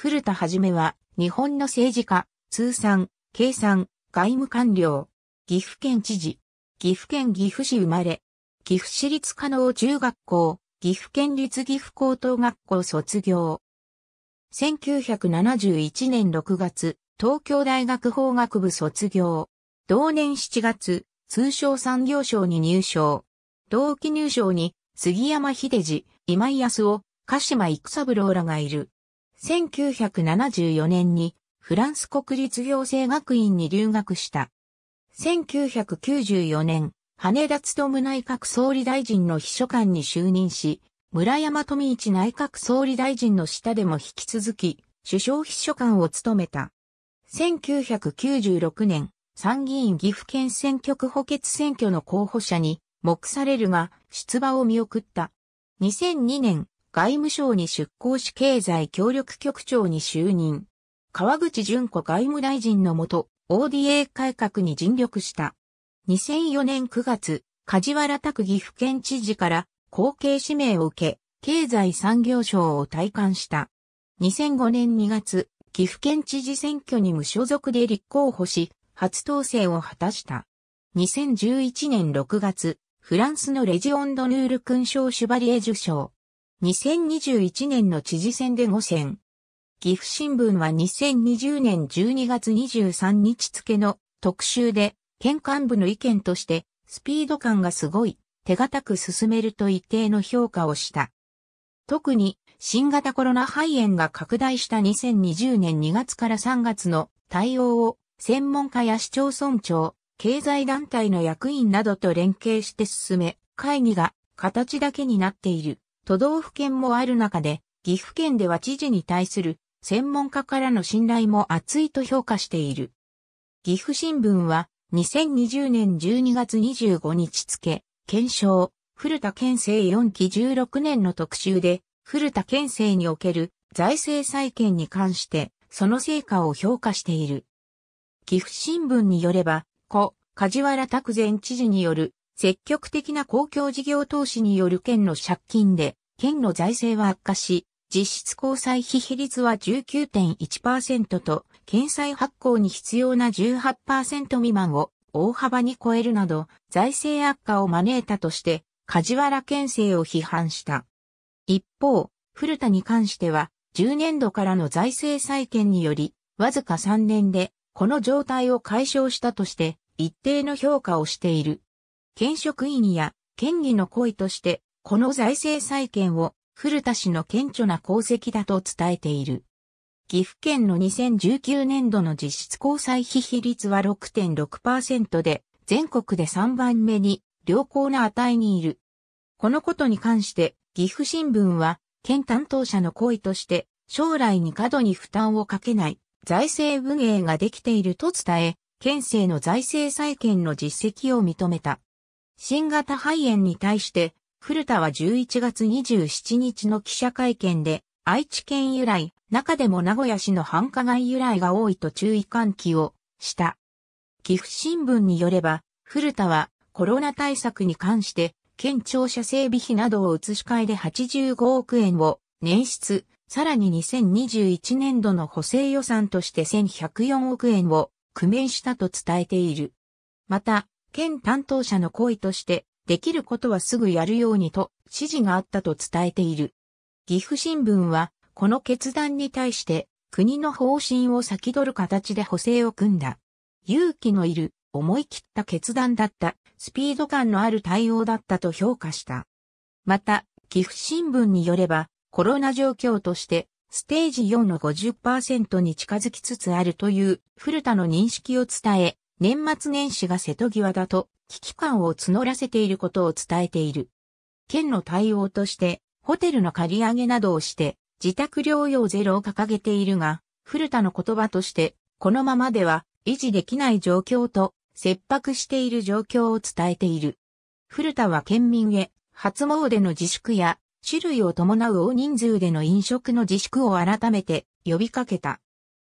古田はじめは、日本の政治家、通産、経産、外務官僚、岐阜県知事、岐阜県岐阜市生まれ、岐阜市立加納中学校、岐阜県立岐阜高等学校卒業。1971年6月、東京大学法学部卒業。同年7月、通商産業省に入省。同期入省に、杉山秀治、今井康夫、鹿島育三郎らがいる。1974年にフランス国立行政学院に留学した。1994年、羽田勤内閣総理大臣の秘書官に就任し、村山富一内閣総理大臣の下でも引き続き、首相秘書官を務めた。1996年、参議院岐阜県選挙区補欠選挙の候補者に、目されるが、出馬を見送った。2002年、外務省に出向し経済協力局長に就任。川口淳子外務大臣のもと、ODA 改革に尽力した。2004年9月、梶原拓岐府県知事から後継指名を受け、経済産業省を退官した。2005年2月、岐阜県知事選挙に無所属で立候補し、初当選を果たした。2011年6月、フランスのレジオンドヌール勲章シュバリエ受賞。2021年の知事選で5選。岐阜新聞は2020年12月23日付の特集で、県幹部の意見として、スピード感がすごい、手堅く進めると一定の評価をした。特に、新型コロナ肺炎が拡大した2020年2月から3月の対応を、専門家や市町村長、経済団体の役員などと連携して進め、会議が形だけになっている。都道府県もある中で、岐阜県では知事に対する専門家からの信頼も厚いと評価している。岐阜新聞は2020年12月25日付、検証、古田県政4期16年の特集で、古田県政における財政再建に関して、その成果を評価している。岐阜新聞によれば、故、梶原拓前知事による積極的な公共事業投資による県の借金で県の財政は悪化し、実質交際費比率は19.1%と、県債発行に必要な18%未満を大幅に超えるなど、財政悪化を招いたとして、梶原県政を批判した。一方、古田に関しては、10年度からの財政再建により、わずか3年で、この状態を解消したとして、一定の評価をしている。県職員や県議の行為として、この財政再建を古田氏の顕著な功績だと伝えている。岐阜県の2019年度の実質交際費比率は6.6%で、全国で3番目に良好な値にいる。このことに関して、岐阜新聞は、県担当者の行為として、将来に過度に負担をかけない、財政運営ができていると伝え、県政の財政再建の実績を認めた。新型肺炎に対して、古田は11月27日の記者会見で、愛知県由来、中でも名古屋市の繁華街由来が多いと注意喚起をした。岐阜新聞によれば、古田はコロナ対策に関して、県庁舎整備費などを移し替えで85億円を捻出、さらに2021年度の補正予算として1104億円を工面したと伝えている。また、県担当者の行為として、できることはすぐやるようにと指示があったと伝えている。岐阜新聞は、この決断に対して、国の方針を先取る形で補正を組んだ。勇気のいる、思い切った決断だった、スピード感のある対応だったと評価した。また、岐阜新聞によれば、コロナ状況として、ステージ4の50%に近づきつつあるという古田の認識を伝え、年末年始が瀬戸際だと危機感を募らせていることを伝えている。県の対応として、ホテルの借り上げなどをして、自宅療養ゼロを掲げているが、古田の言葉として、このままでは維持できない状況と、切迫している状況を伝えている。古田は県民へ、初詣の自粛や、種類を伴う大人数での飲食の自粛を改めて呼びかけた。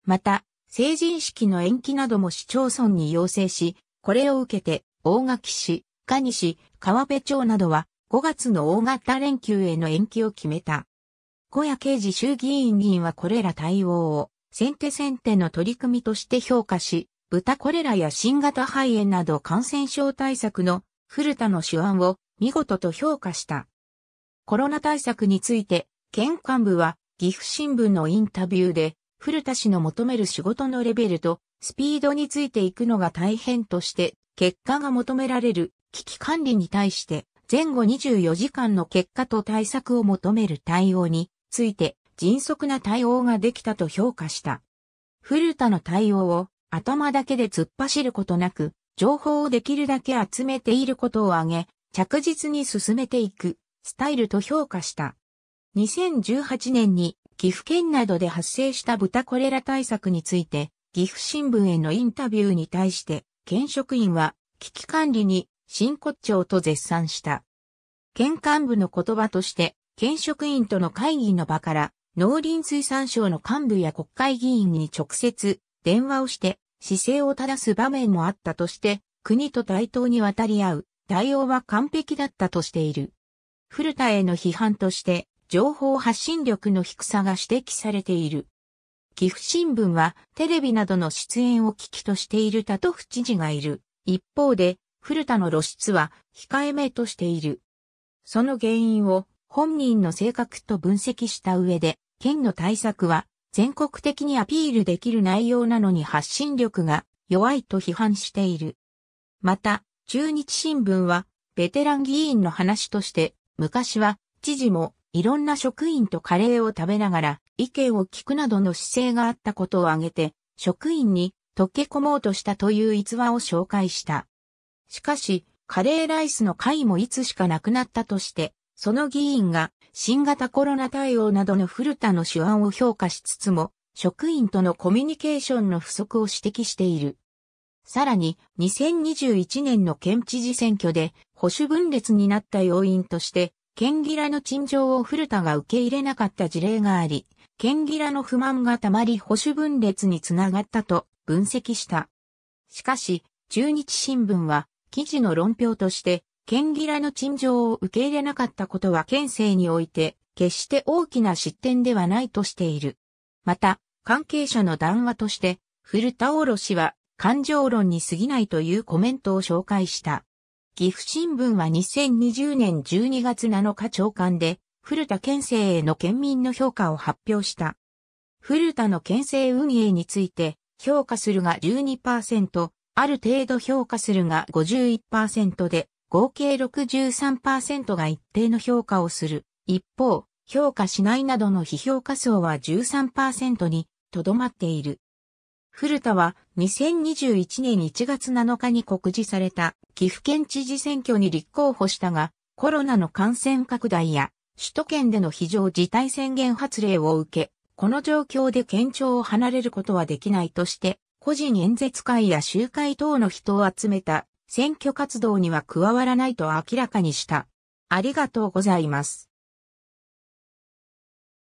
また、成人式の延期なども市町村に要請し、これを受けて大垣市、蟹西、川辺町などは5月の大型連休への延期を決めた。小谷刑事衆議院議員はこれら対応を先手先手の取り組みとして評価し、豚コレラや新型肺炎など感染症対策の古田の手腕を見事と評価した。コロナ対策について、県幹部は岐阜新聞のインタビューで、古田氏の求める仕事のレベルとスピードについていくのが大変として結果が求められる危機管理に対して前後24時間の結果と対策を求める対応について迅速な対応ができたと評価した。古田の対応を頭だけで突っ走ることなく情報をできるだけ集めていることを挙げ着実に進めていくスタイルと評価した。2018年に岐阜県などで発生した豚コレラ対策について、岐阜新聞へのインタビューに対して、県職員は危機管理に真骨頂と絶賛した。県幹部の言葉として、県職員との会議の場から農林水産省の幹部や国会議員に直接電話をして姿勢を正す場面もあったとして、国と対等に渡り合う対応は完璧だったとしている。古田への批判として、情報発信力の低さが指摘されている。岐阜新聞はテレビなどの出演を危機としている他と府知事がいる。一方で、古田の露出は控えめとしている。その原因を本人の性格と分析した上で、県の対策は全国的にアピールできる内容なのに発信力が弱いと批判している。また、中日新聞はベテラン議員の話として、昔は知事もいろんな職員とカレーを食べながら意見を聞くなどの姿勢があったことを挙げて、職員に溶け込もうとしたという逸話を紹介した。しかし、カレーライスの会もいつしかなくなったとして、その議員が新型コロナ対応などの古田の手腕を評価しつつも、職員とのコミュニケーションの不足を指摘している。さらに、2021年の県知事選挙で保守分裂になった要因として、県ギラの陳情を古田が受け入れなかった事例があり、県ギラの不満がたまり保守分裂につながったと分析した。しかし、中日新聞は記事の論評として、県ギラの陳情を受け入れなかったことは県政において、決して大きな失点ではないとしている。また、関係者の談話として、古田おろしは感情論に過ぎないというコメントを紹介した。岐阜新聞は2020年12月7日長官で、古田県政への県民の評価を発表した。古田の県政運営について、評価するが12%、ある程度評価するが51%で、合計63%が一定の評価をする。一方、評価しないなどの非評価層は13%にとどまっている。古田は2021年1月7日に告示された岐阜県知事選挙に立候補したが、コロナの感染拡大や首都圏での非常事態宣言発令を受け、この状況で県庁を離れることはできないとして、個人演説会や集会等の人を集めた選挙活動には加わらないと明らかにした。ありがとうございます。